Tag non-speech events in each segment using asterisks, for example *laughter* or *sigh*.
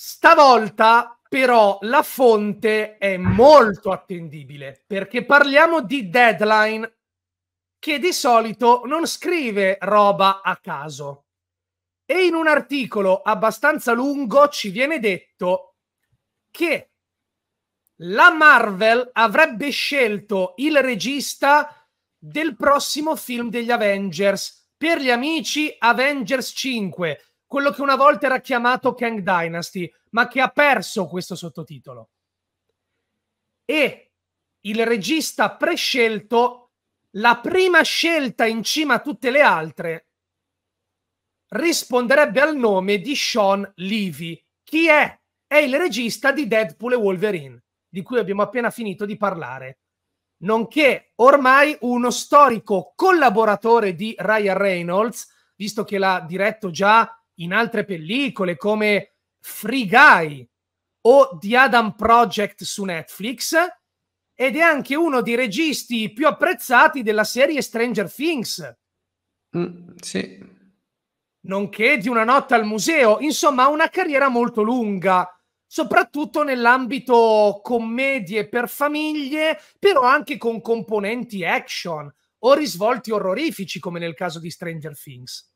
Stavolta però la fonte è molto attendibile perché parliamo di deadline che di solito non scrive roba a caso. E in un articolo abbastanza lungo ci viene detto che la Marvel avrebbe scelto il regista del prossimo film degli Avengers. Per gli amici, Avengers 5 quello che una volta era chiamato Kang Dynasty, ma che ha perso questo sottotitolo. E il regista prescelto, la prima scelta in cima a tutte le altre, risponderebbe al nome di Sean Levy. Chi è? È il regista di Deadpool e Wolverine, di cui abbiamo appena finito di parlare, nonché ormai uno storico collaboratore di Ryan Reynolds, visto che l'ha diretto già in altre pellicole come Free Guy o The Adam Project su Netflix ed è anche uno dei registi più apprezzati della serie Stranger Things. Mm, sì. Nonché di Una notte al museo, insomma, ha una carriera molto lunga soprattutto nell'ambito commedie per famiglie, però anche con componenti action o risvolti orrorifici, come nel caso di Stranger Things.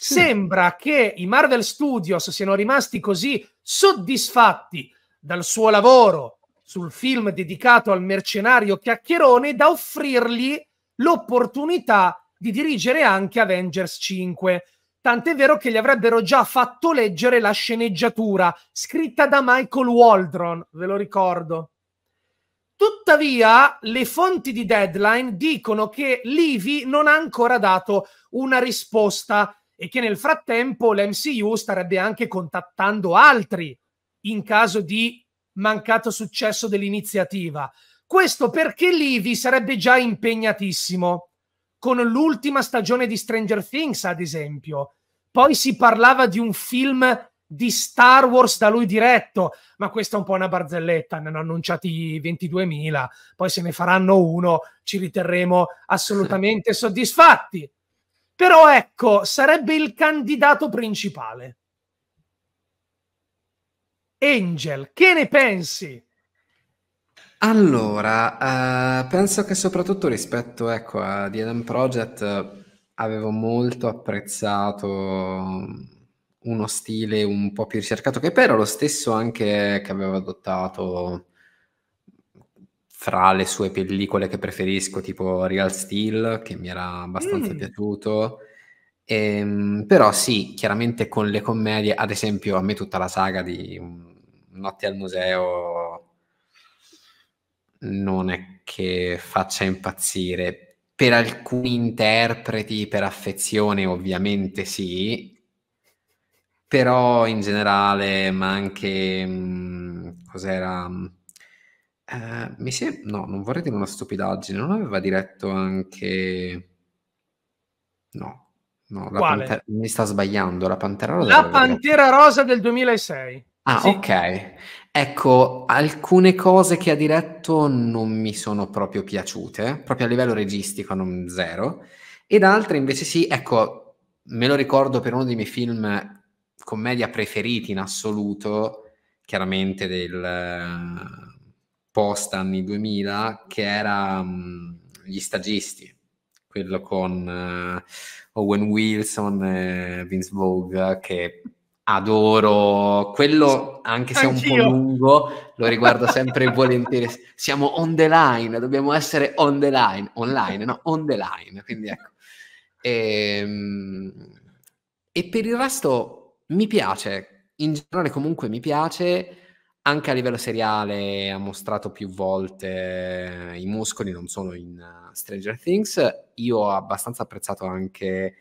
Sembra che i Marvel Studios siano rimasti così soddisfatti dal suo lavoro sul film dedicato al mercenario chiacchierone da offrirgli l'opportunità di dirigere anche Avengers 5. Tant'è vero che gli avrebbero già fatto leggere la sceneggiatura scritta da Michael Waldron, ve lo ricordo. Tuttavia, le fonti di Deadline dicono che Livi non ha ancora dato una risposta e che nel frattempo l'MCU starebbe anche contattando altri in caso di mancato successo dell'iniziativa. Questo perché Livi sarebbe già impegnatissimo con l'ultima stagione di Stranger Things, ad esempio. Poi si parlava di un film di Star Wars da lui diretto, ma questa è un po' una barzelletta, ne hanno annunciati 22.000, poi se ne faranno uno ci riterremo *laughs* assolutamente soddisfatti. Però ecco, sarebbe il candidato principale. Angel, che ne pensi? Allora, eh, penso che soprattutto rispetto ecco, a The Adam Project avevo molto apprezzato uno stile un po' più ricercato, che però era lo stesso anche che aveva adottato fra le sue pellicole che preferisco, tipo Real Steel, che mi era abbastanza mm. piaciuto. Ehm, però sì, chiaramente con le commedie, ad esempio a me tutta la saga di Notte al Museo non è che faccia impazzire. Per alcuni interpreti, per affezione ovviamente sì, però in generale, ma anche... Mh, mm, cos'era? Eh, mi se... No, non vorrei dire una stupidaggine, non aveva diretto anche... No, no, la Quale? mi sta sbagliando, la Pantera Rosa. La Pantera diretto. Rosa del 2006. Ah, sì. ok. Ecco, alcune cose che ha diretto non mi sono proprio piaciute, proprio a livello registico non zero, ed altre invece sì, ecco, me lo ricordo per uno dei miei film commedia preferiti in assoluto, chiaramente del post anni 2000 che era um, Gli stagisti, quello con uh, Owen Wilson e Vince Vogue che adoro. Quello, anche se è un po' lungo, lo riguardo sempre volentieri. Siamo on the line, dobbiamo essere on the line, online, no, on the line. Quindi ecco. E, ehm, e per il resto mi piace, in generale comunque mi piace anche a livello seriale ha mostrato più volte i muscoli, non solo in uh, Stranger Things. Io ho abbastanza apprezzato anche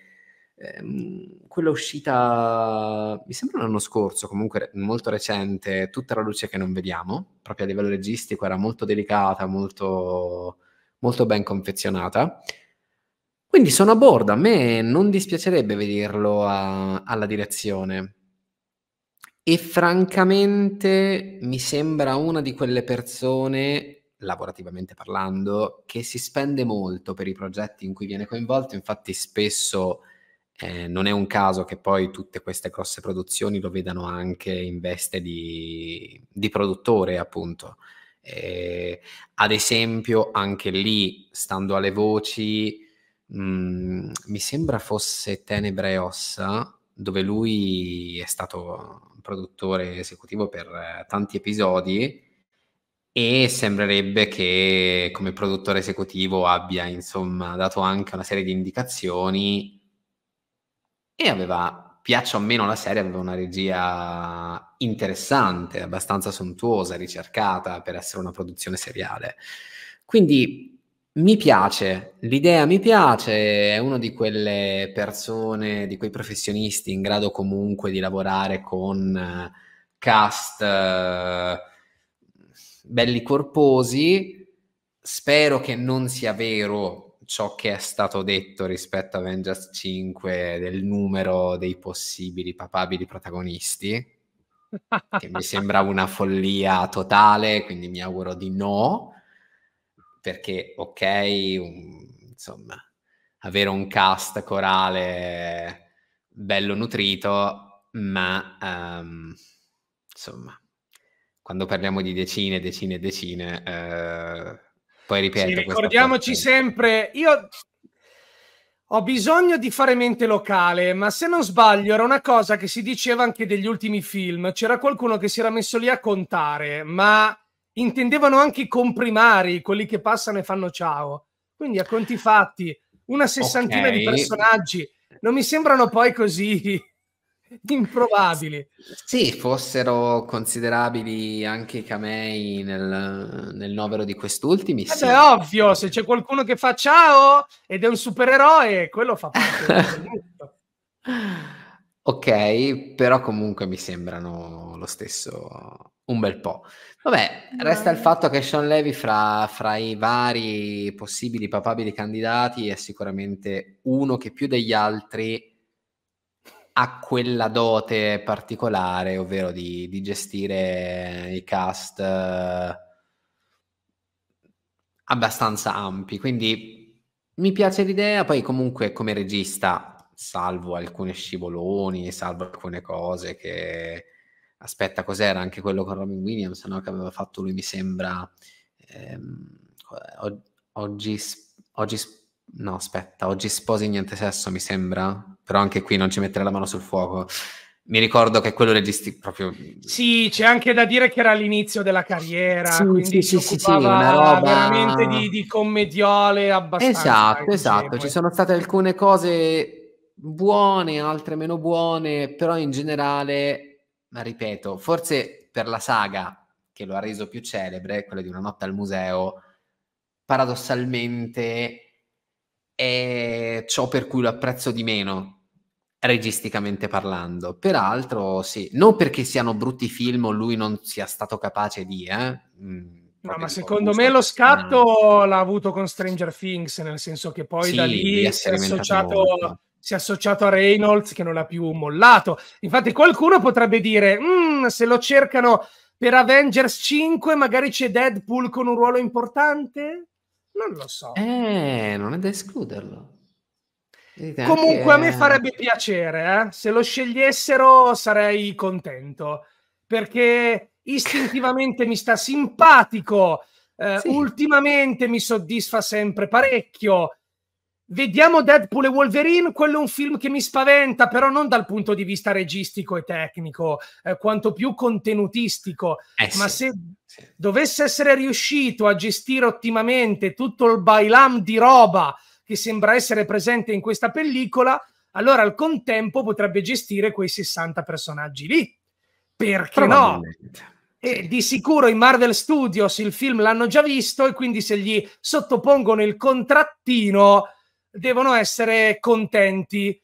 ehm, quella uscita, mi sembra l'anno scorso, comunque molto recente, Tutta la luce che non vediamo, proprio a livello registico era molto delicata, molto, molto ben confezionata. Quindi sono a bordo, a me non dispiacerebbe vederlo a, uh, alla direzione e francamente mi sembra una di quelle persone, lavorativamente parlando, che si spende molto per i progetti in cui viene coinvolto, infatti spesso eh, non è un caso che poi tutte queste grosse produzioni lo vedano anche in veste di, di produttore, appunto. Eh, ad esempio, anche lì, stando alle voci, mh, mm, mi sembra fosse Tenebre e Ossa, dove lui è stato produttore esecutivo per eh, tanti episodi e sembrerebbe che come produttore esecutivo abbia insomma dato anche una serie di indicazioni e aveva, piaccia o meno la serie, aveva una regia interessante, abbastanza sontuosa, ricercata per essere una produzione seriale. Quindi mi piace, l'idea mi piace, è una di quelle persone, di quei professionisti in grado comunque di lavorare con eh, cast eh, belli corposi. Spero che non sia vero ciò che è stato detto rispetto a Avengers 5 del numero dei possibili papabili protagonisti, che mi sembra una follia totale, quindi mi auguro di no perché ok, un, insomma, avere un cast corale bello nutrito, ma um, insomma, quando parliamo di decine, decine, e decine, eh, poi ripeto. Sì, ricordiamoci sempre, io ho bisogno di fare mente locale, ma se non sbaglio era una cosa che si diceva anche degli ultimi film, c'era qualcuno che si era messo lì a contare, ma intendevano anche i comprimari, quelli che passano e fanno ciao. Quindi a conti fatti, una sessantina okay. di personaggi non mi sembrano poi così *laughs* improbabili. Sì, fossero considerabili anche i camei nel, nel novero di quest'ultimi. Eh sì. È ovvio, se c'è qualcuno che fa ciao ed è un supereroe, quello fa parte *laughs* Ok, però comunque mi sembrano lo stesso un bel po'. Vabbè, resta il fatto che Sean Levy fra, fra, i vari possibili papabili candidati è sicuramente uno che più degli altri ha quella dote particolare, ovvero di, di gestire i cast eh, abbastanza ampi. Quindi mi piace l'idea, poi comunque come regista, salvo alcuni scivoloni, salvo alcune cose che aspetta cos'era anche quello con Robin Williams no? che aveva fatto lui mi sembra ehm, oggi, oggi no aspetta oggi sposi niente sesso mi sembra però anche qui non ci mettere la mano sul fuoco mi ricordo che quello registi proprio sì c'è anche da dire che era all'inizio della carriera sì, quindi sì, si sì, una roba veramente di, di commediole abbastanza esatto esatto poi... ci sono state alcune cose buone altre meno buone però in generale ma ripeto, forse per la saga che lo ha reso più celebre, quella di Una notte al museo, paradossalmente è ciò per cui lo apprezzo di meno, registicamente parlando. Peraltro, sì, non perché siano brutti film o lui non sia stato capace di... Eh? Mm, no, ma secondo me lo scatto l'ha avuto con Stranger Things, nel senso che poi sì, da lì si è associato... Molto si è associato a Reynolds che non ha più mollato. Infatti qualcuno potrebbe dire, mm, se lo cercano per Avengers 5 magari c'è Deadpool con un ruolo importante? Non lo so. Eh, non è da escluderlo. Comunque a me eh. farebbe piacere, eh? se lo scegliessero sarei contento, perché istintivamente mi sta simpatico, eh, sì. ultimamente mi soddisfa sempre parecchio, Vediamo Deadpool e Wolverine, quello è un film che mi spaventa, però non dal punto di vista registico e tecnico, eh, quanto più contenutistico. Eh sì, Ma se dovesse essere riuscito a gestire ottimamente tutto il bailam di roba che sembra essere presente in questa pellicola, allora al contempo potrebbe gestire quei 60 personaggi lì. Perché no? E di sicuro i Marvel Studios il film l'hanno già visto e quindi se gli sottopongono il contrattino devono essere contenti.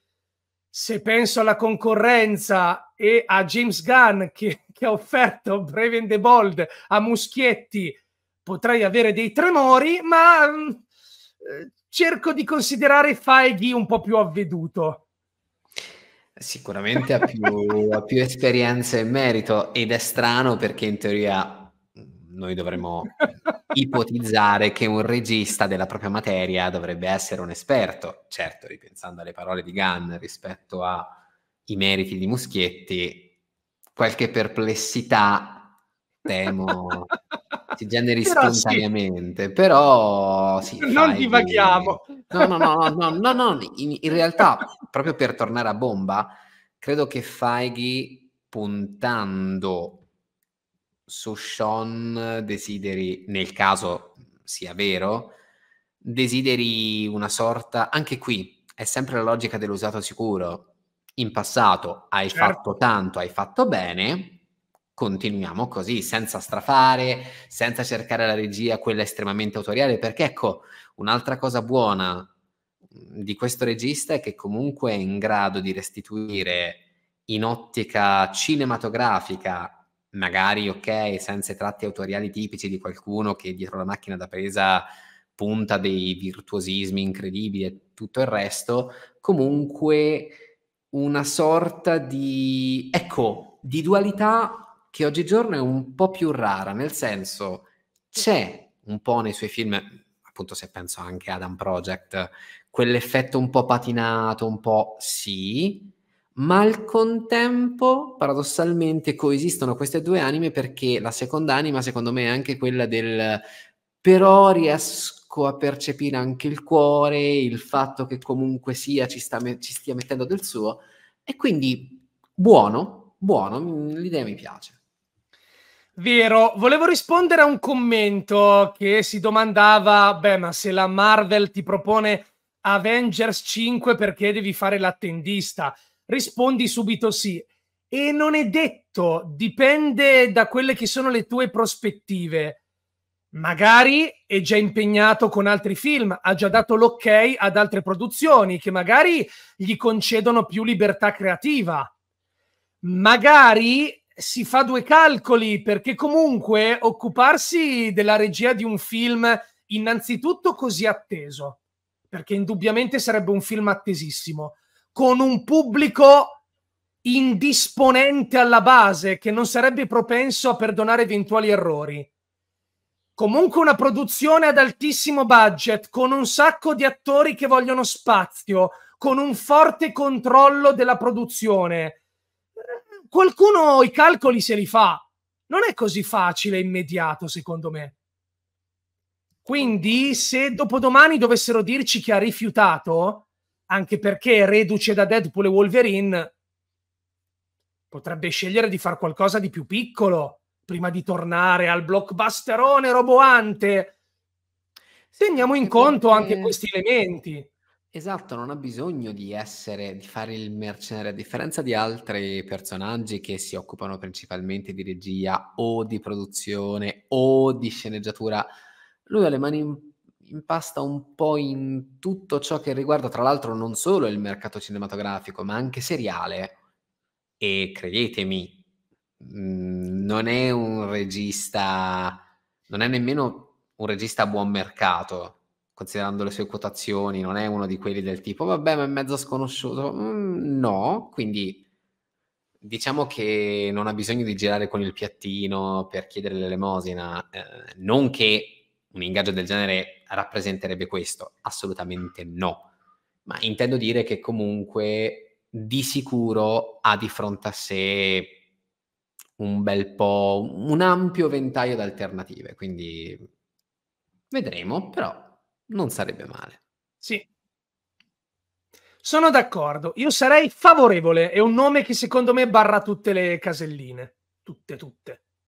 Se penso alla concorrenza e a James Gunn che, che ha offerto *laughs* Brave and the Bold a Muschietti, potrei avere dei tremori, ma mm, eh, cerco di considerare Feighi un po' più avveduto. Sicuramente ha più, ha più esperienza in merito ed è strano perché in teoria noi dovremmo *laughs* ipotizzare che un regista della propria materia dovrebbe essere un esperto. Certo, ripensando alle parole di Gunn rispetto ai meriti di Muschietti, qualche perplessità temo *laughs* si generi però spontaneamente, sì. però sì, non divaghiamo. No, no, no, no, no, no, in, in realtà proprio per tornare a bomba, credo che Feige puntando su Sean desideri, nel caso sia vero, desideri una sorta, anche qui è sempre la logica dell'usato sicuro, in passato hai certo. fatto tanto, hai fatto bene, continuiamo così, senza strafare, senza cercare la regia, quella estremamente autoriale, perché ecco, un'altra cosa buona mm, di questo regista è che comunque è in grado di restituire in ottica cinematografica magari ok, senza i tratti autoriali tipici di qualcuno che dietro la macchina da presa punta dei virtuosismi incredibili e tutto il resto, comunque una sorta di, ecco, di dualità che oggigiorno è un po' più rara, nel senso c'è un po' nei suoi film, appunto se penso anche a Adam Project, quell'effetto un po' patinato, un po' sì, ma al contempo paradossalmente coesistono queste due anime perché la seconda anima secondo me è anche quella del però riesco a percepire anche il cuore, il fatto che comunque sia ci, sta, ci stia mettendo del suo e quindi buono, buono, l'idea mi piace. Vero, volevo rispondere a un commento che si domandava, beh, ma se la Marvel ti propone Avengers 5 perché devi fare l'attendista? rispondi subito sì. E non è detto, dipende da quelle che sono le tue prospettive. Magari è già impegnato con altri film, ha già dato l'ok ad altre produzioni che magari gli concedono più libertà creativa. Magari si fa due calcoli perché comunque occuparsi della regia di un film innanzitutto così atteso, perché indubbiamente sarebbe un film attesissimo, con un pubblico indisponente alla base che non sarebbe propenso a perdonare eventuali errori. Comunque una produzione ad altissimo budget, con un sacco di attori che vogliono spazio, con un forte controllo della produzione. Qualcuno i calcoli se li fa. Non è così facile e immediato, secondo me. Quindi, se dopodomani dovessero dirci che ha rifiutato, anche perché reduce da Deadpool e Wolverine potrebbe scegliere di fare qualcosa di più piccolo prima di tornare al blockbusterone roboante. Teniamo in conto anche questi elementi. Esatto, non ha bisogno di essere, di fare il mercenario, a differenza di altri personaggi che si occupano principalmente di regia o di produzione o di sceneggiatura. Lui ha le mani in impasta un po' in tutto ciò che riguarda, tra l'altro, non solo il mercato cinematografico, ma anche seriale. E credetemi, mm, non è un regista, non è nemmeno un regista a buon mercato, considerando le sue quotazioni, non è uno di quelli del tipo, vabbè, ma è mezzo sconosciuto. Mm, no, quindi diciamo che non ha bisogno di girare con il piattino per chiedere l'elemosina, eh, non che un ingaggio del genere rappresenterebbe questo? Assolutamente no. Ma intendo dire che comunque di sicuro ha di fronte a sé un bel po', un ampio ventaglio di alternative, quindi vedremo, però non sarebbe male. Sì. Sono d'accordo, io sarei favorevole, è un nome che secondo me barra tutte le caselline, tutte, tutte.